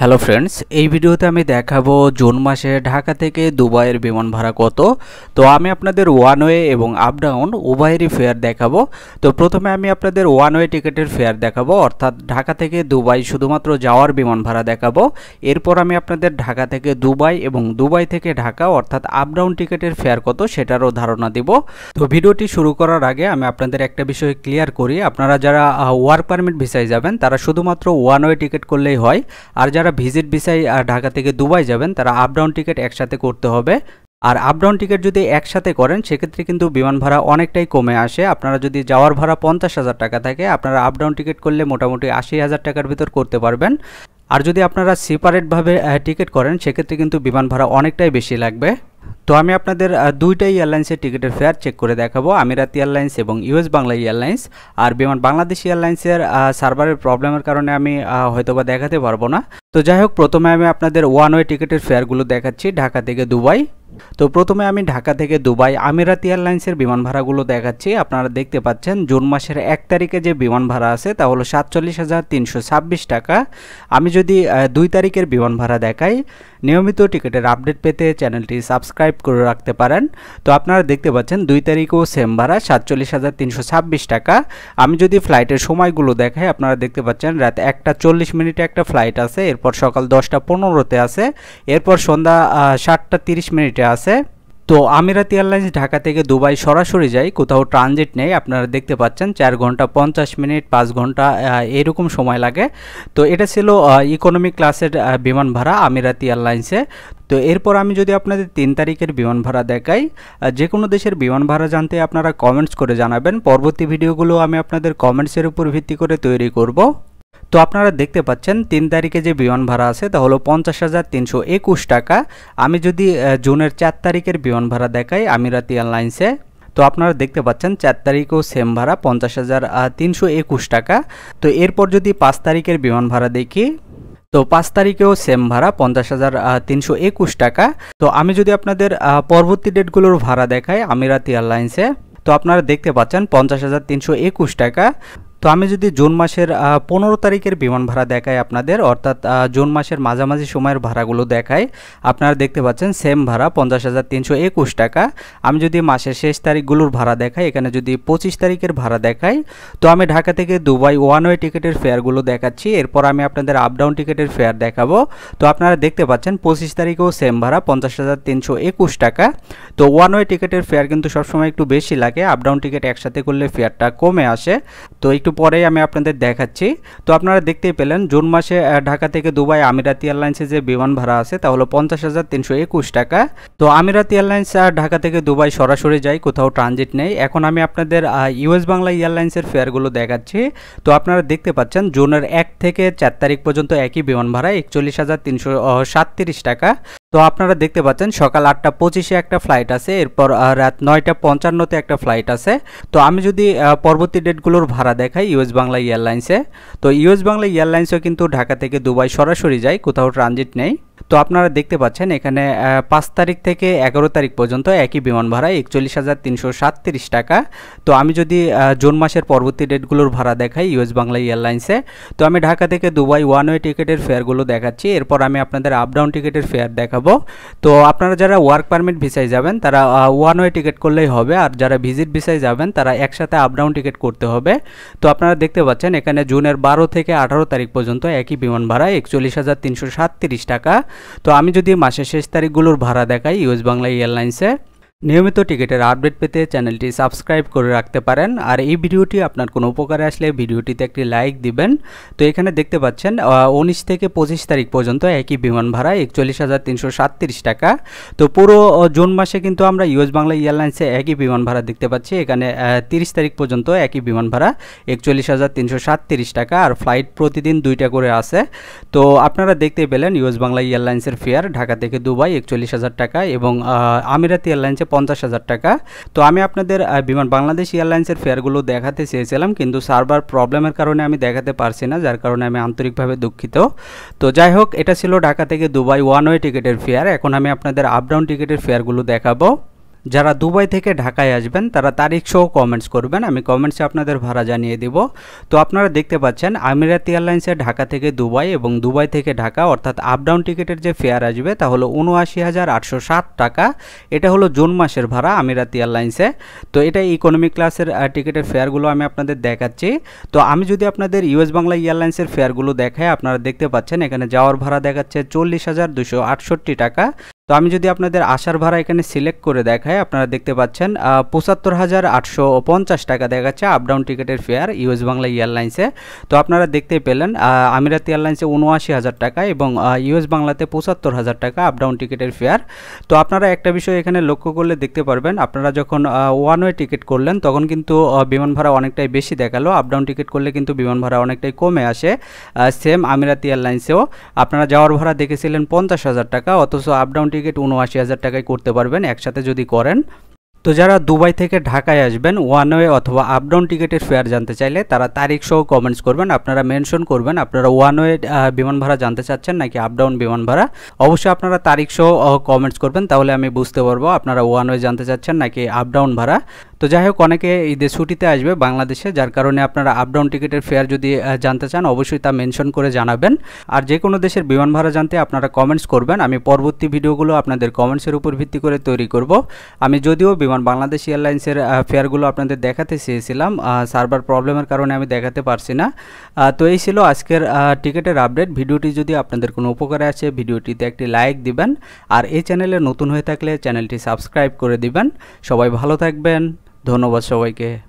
hello friends এই ভিডিওতে আমি দেখাবো জুন মাসে ঢাকা থেকে দুবাইয়ের বিমান ভাড়া কত তো আমি আপনাদের ওয়ান ওয়ে এবং আপ ডাউন উভয়েরই ফেয়ার দেখাবো তো প্রথমে আমি আপনাদের ওয়ান ওয়ে টিকিটের ফেয়ার দেখাবো অর্থাৎ ঢাকা থেকে দুবাই শুধুমাত্র যাওয়ার বিমান ভাড়া দেখাবো এরপর আমি আপনাদের ঢাকা থেকে দুবাই এবং দুবাই থেকে ঢাকা অর্থাৎ আপ ডাউন টিকিটের ফেয়ার কত সেটারও ধারণা দিব তো ভিডিওটি শুরু করার আগে আমি আপনাদের একটা বিষয় ক্লিয়ার করি আপনারা যারা ওয়ার্ক পারমিট ভিসায় যাবেন তারা শুধুমাত্র ওয়ান ওয়ে টিকিট করলেই হয় আর যারা যারা ভিজিট ভিসায় ঢাকা থেকে দুবাই যাবেন তারা আপ ডাউন টিকিট একসাথে করতে হবে আর আপডাউন টিকিট যদি একসাথে করেন সেক্ষেত্রে কিন্তু বিমান ভাড়া অনেকটাই কমে আসে আপনারা যদি যাওয়ার ভাড়া পঞ্চাশ হাজার টাকা থাকে আপনারা আপডাউন টিকিট করলে মোটামুটি আশি হাজার টাকার ভিতর করতে পারবেন আর যদি আপনারা সেপারেটভাবে টিকিট করেন সেক্ষেত্রে কিন্তু বিমান ভাড়া অনেকটাই বেশি লাগবে তো আমি আপনাদের দুইটাই এয়ারলাইন্সের টিকিটের ফেয়ার চেক করে দেখাবো আমিরাত এয়ারলাইন্স এবং ইউএস বাংলা এয়ারলাইন্স আর বিমান বাংলাদেশ এয়ারলাইন্সের সার্ভারের প্রবলেমের কারণে আমি হয়তোবা দেখাতে পারবো না তো যাই হোক প্রথমে আমি আপনাদের ওয়ান ওয়ে টিকিটের ফেয়ারগুলো দেখাচ্ছি ঢাকা থেকে দুবাই তো প্রথমে আমি ঢাকা থেকে দুবাই আমিরাত এয়ারলাইন্সের বিমান ভাড়াগুলো দেখাচ্ছি আপনারা দেখতে পাচ্ছেন জুন মাসের এক তারিখে যে বিমান ভাড়া আছে তা হলো সাতচল্লিশ হাজার তিনশো ছাব্বিশ টাকা আমি যদি দুই তারিখের বিমান ভাড়া দেখাই নিয়মিত টিকিটের আপডেট পেতে চ্যানেলটি সাবস্ক্রাইব করে রাখতে পারেন তো আপনারা দেখতে পাচ্ছেন দুই তারিখও সেম ভাড়া সাতচল্লিশ হাজার তিনশো ছাব্বিশ টাকা আমি যদি ফ্লাইটের সময়গুলো দেখাই আপনারা দেখতে পাচ্ছেন রাত একটা চল্লিশ মিনিটে একটা ফ্লাইট আছে এরপর সকাল দশটা পনেরোতে আছে এরপর সন্ধ্যা সাতটা তিরিশ মিনিটে আছে তো আমিরাতি এয়ারলাইন্স ঢাকা থেকে দুবাই সরাসরি যাই কোথাও ট্রানজিট নেই আপনারা দেখতে পাচ্ছেন চার ঘন্টা পঞ্চাশ মিনিট পাঁচ ঘন্টা এরকম সময় লাগে তো এটা ছিল ইকোনমি ক্লাসের বিমান ভাড়া আমিরাতি এয়ারলাইন্সে তো এরপর আমি যদি আপনাদের তিন তারিখের বিমান ভাড়া দেখাই যে কোনো দেশের বিমান ভাড়া জানতে আপনারা কমেন্টস করে জানাবেন পরবর্তী ভিডিওগুলো আমি আপনাদের কমেন্টসের উপর ভিত্তি করে তৈরি করব তো আপনারা দেখতে পাচ্ছেন তিন তারিখে যে বিমান ভাড়া আছে তা হলো পঞ্চাশ হাজার তিনশো একুশ টাকা আমি যদি জুনের চার তারিখের বিমান ভাড়া দেখাই আমিরাতি এয়ারলাইন্সে তো আপনারা দেখতে পাচ্ছেন চার তারিখেও সেম ভাড়া পঞ্চাশ হাজার তিনশো একুশ টাকা তো এরপর যদি পাঁচ তারিখের বিমান ভাড়া দেখি তো পাঁচ তারিখেও সেম ভাড়া পঞ্চাশ হাজার তিনশো একুশ টাকা তো আমি যদি আপনাদের পরবর্তী ডেটগুলোর ভাড়া দেখাই আমিরাতি এয়ারলাইন্সে তো আপনারা দেখতে পাচ্ছেন পঞ্চাশ হাজার তিনশো একুশ টাকা তো আমি যদি জুন মাসের পনেরো তারিখের বিমান ভাড়া দেখাই আপনাদের অর্থাৎ জুন মাসের মাঝামাঝি সময়ের ভাড়াগুলো দেখাই আপনারা দেখতে পাচ্ছেন সেম ভাড়া পঞ্চাশ হাজার তিনশো একুশ টাকা আমি যদি মাসের শেষ তারিখগুলোর ভাড়া দেখাই এখানে যদি পঁচিশ তারিখের ভাড়া দেখাই তো আমি ঢাকা থেকে দুবাই ওয়ান ওয়ে টিকিটের ফেয়ারগুলো দেখাচ্ছি এরপর আমি আপনাদের আপ ডাউন টিকিটের ফেয়ার দেখাবো তো আপনারা দেখতে পাচ্ছেন পঁচিশ তারিখেও সেম ভাড়া পঞ্চাশ হাজার তিনশো একুশ টাকা তো ওয়ান ওয়ে টিকিটের ফেয়ার কিন্তু সবসময় একটু বেশি লাগে আপ ডাউন টিকিট একসাথে করলে ফেয়ারটা কমে আসে তো একটু একটু পরেই আমি আপনাদের দেখাচ্ছি তো আপনারা দেখতেই পেলেন জুন মাসে ঢাকা থেকে দুবাই আমিরাতি এয়ারলাইন্সে যে বিমান ভাড়া আছে তা হলো পঞ্চাশ হাজার তিনশো একুশ টাকা তো আমিরাতি এয়ারলাইন্স ঢাকা থেকে দুবাই সরাসরি যাই কোথাও ট্রানজিট নেই এখন আমি আপনাদের ইউএস বাংলা এয়ারলাইন্সের ফেয়ারগুলো দেখাচ্ছি তো আপনারা দেখতে পাচ্ছেন জুনের এক থেকে চার তারিখ পর্যন্ত একই বিমান ভাড়া একচল্লিশ হাজার তিনশো সাতত্রিশ টাকা তো আপনারা দেখতে পাচ্ছেন সকাল আটটা পঁচিশে একটা ফ্লাইট আছে এরপর রাত নয়টা পঞ্চান্নতে একটা ফ্লাইট আছে তো আমি যদি পরবর্তী ডেটগুলোর ভাড়া দেখাই ইউএস বাংলা এয়ারলাইন্সে তো ইউএস বাংলা এয়ারলাইন্সও কিন্তু ঢাকা থেকে দুবাই সরাসরি যায় কোথাও ট্রানজিট নেই তো আপনারা দেখতে পাচ্ছেন এখানে পাঁচ তারিখ থেকে এগারো তারিখ পর্যন্ত একই বিমান ভাড়া একচল্লিশ হাজার তিনশো সাতত্রিশ টাকা তো আমি যদি জুন মাসের পরবর্তী ডেটগুলোর ভাড়া দেখাই ইউএস বাংলা এয়ারলাইন্সে তো আমি ঢাকা থেকে দুবাই ওয়ান ওয়ে টিকিটের ফেয়ারগুলো দেখাচ্ছি এরপর আমি আপনাদের আপ ডাউন টিকিটের ফেয়ার দেখাবো তো আপনারা যারা ওয়ার্ক পারমিট ভিসায় যাবেন তারা ওয়ান ওয়ে টিকিট করলেই হবে আর যারা ভিজিট ভিসায় যাবেন তারা একসাথে আপ ডাউন টিকিট করতে হবে তো আপনারা দেখতে পাচ্ছেন এখানে জুনের বারো থেকে আঠারো তারিখ পর্যন্ত একই বিমান ভাড়া একচল্লিশ হাজার তিনশো সাতত্রিশ টাকা তো আমি যদি মাসের শেষ তারিখগুলোর ভাড়া দেখাই ইউএস বাংলা এয়ারলাইন্সে নিয়মিত টিকিটের আপডেট পেতে চ্যানেলটি সাবস্ক্রাইব করে রাখতে পারেন আর এই ভিডিওটি আপনার কোনো উপকারে আসলে ভিডিওটিতে একটি লাইক দিবেন তো এখানে দেখতে পাচ্ছেন উনিশ থেকে পঁচিশ তারিখ পর্যন্ত একই বিমান ভাড়া একচল্লিশ হাজার তিনশো সাতত্রিশ টাকা তো পুরো জুন মাসে কিন্তু আমরা ইউএস বাংলা এয়ারলাইন্সে একই বিমান ভাড়া দেখতে পাচ্ছি এখানে তিরিশ তারিখ পর্যন্ত একই বিমান ভাড়া একচল্লিশ হাজার তিনশো সাতত্রিশ টাকা আর ফ্লাইট প্রতিদিন দুইটা করে আসে তো আপনারা দেখতে পেলেন ইউএস বাংলা এয়ারলাইন্সের ফেয়ার ঢাকা থেকে দুবাই একচল্লিশ হাজার টাকা এবং আমিরাত এয়ারলাইন্সে পঞ্চাশ হাজার টাকা তো আমি আপনাদের বিমান বাংলাদেশ এয়ারলাইন্সের ফেয়ারগুলো দেখাতে চেয়েছিলাম কিন্তু সার্ভার প্রবলেমের কারণে আমি দেখাতে পারছি না যার কারণে আমি আন্তরিকভাবে দুঃখিত তো যাই হোক এটা ছিল ঢাকা থেকে দুবাই ওয়ান ওয়ে টিকিটের ফেয়ার এখন আমি আপনাদের আপডাউন টিকিটের ফেয়ারগুলো দেখাবো যারা দুবাই থেকে ঢাকায় আসবেন তারা তারিখ সহ কমেন্টস করবেন আমি কমেন্টসে আপনাদের ভাড়া জানিয়ে দিব তো আপনারা দেখতে পাচ্ছেন আমিরাতি এয়ারলাইন্সের ঢাকা থেকে দুবাই এবং দুবাই থেকে ঢাকা অর্থাৎ আপ ডাউন টিকিটের যে ফেয়ার আসবে তা হলো উনআশি হাজার আটশো সাত টাকা এটা হলো জুন মাসের ভাড়া আমিরাতি এয়ারলাইন্সে তো এটা ইকোনমি ক্লাসের টিকিটের ফেয়ারগুলো আমি আপনাদের দেখাচ্ছি তো আমি যদি আপনাদের ইউএস বাংলা এয়ারলাইন্সের ফেয়ারগুলো দেখাই আপনারা দেখতে পাচ্ছেন এখানে যাওয়ার ভাড়া দেখাচ্ছে চল্লিশ হাজার দুশো আটষট্টি টাকা তো আমি যদি আপনাদের আসার ভাড়া এখানে সিলেক্ট করে দেখাই আপনারা দেখতে পাচ্ছেন পঁচাত্তর হাজার আটশো পঞ্চাশ টাকা দেখাচ্ছে আপডাউন টিকিটের ফেয়ার ইউএস বাংলা এয়ারলাইন্সে তো আপনারা দেখতে পেলেন আমিরাত এয়ারলাইন্সে উনআশি হাজার টাকা এবং ইউএস বাংলাতে পঁচাত্তর হাজার টাকা আপডাউন টিকিটের ফেয়ার তো আপনারা একটা বিষয় এখানে লক্ষ্য করলে দেখতে পারবেন আপনারা যখন ওয়ান ওয়ে টিকিট করলেন তখন কিন্তু বিমান ভাড়া অনেকটাই বেশি দেখালো আপডাউন টিকিট করলে কিন্তু বিমান ভাড়া অনেকটাই কমে আসে সেম আমিরাত এয়ারলাইন্সেও আপনারা যাওয়ার ভাড়া দেখেছিলেন পঞ্চাশ হাজার টাকা অথচ আপডাউন টিকিট উনআশি হাজার টাকায় করতে পারবেন একসাথে যদি করেন তো যারা দুবাই থেকে ঢাকায় আসবেন ওয়ান ওয়ে অথবা আপডাউন টিকিটের ফেয়ার জানতে চাইলে তারা তারিখ সহ কমেন্টস করবেন আপনারা মেনশন করবেন আপনারা ওয়ান ওয়ে বিমান ভাড়া জানতে চাচ্ছেন নাকি আপডাউন বিমান ভাড়া অবশ্যই আপনারা তারিখ সহ কমেন্টস করবেন তাহলে আমি বুঝতে পারবো আপনারা ওয়ান ওয়ে জানতে চাচ্ছেন নাকি আপডাউন ভাড়া তো যাই হোক অনেকে ঈদের ছুটিতে আসবে বাংলাদেশে যার কারণে আপনারা আপ ডাউন টিকিটের ফেয়ার যদি জানতে চান অবশ্যই তা মেনশন করে জানাবেন আর যে কোনো দেশের বিমান ভাড়া জানতে আপনারা কমেন্টস করবেন আমি পরবর্তী ভিডিওগুলো আপনাদের কমেন্টসের উপর ভিত্তি করে তৈরি করব আমি যদিও বিমান বাংলাদেশ এয়ারলাইন্সের ফেয়ারগুলো আপনাদের দেখাতে চেয়েছিলাম সার্ভার প্রবলেমের কারণে আমি দেখাতে পারছি না তো এই ছিল আজকের টিকিটের আপডেট ভিডিওটি যদি আপনাদের কোনো উপকারে আছে ভিডিওটিতে একটি লাইক দিবেন আর এই চ্যানেলে নতুন হয়ে থাকলে চ্যানেলটি সাবস্ক্রাইব করে দিবেন সবাই ভালো থাকবেন दोनों बच्चों के